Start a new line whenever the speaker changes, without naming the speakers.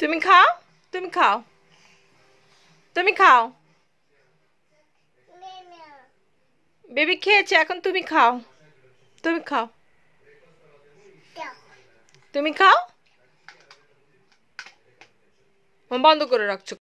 তুমি খাও তুমি খাও তুমি খাও বেবি খেয়েছে এখন তুমি খাও তুমি খাও
তুমি খাও বন্ধ করে রাখছো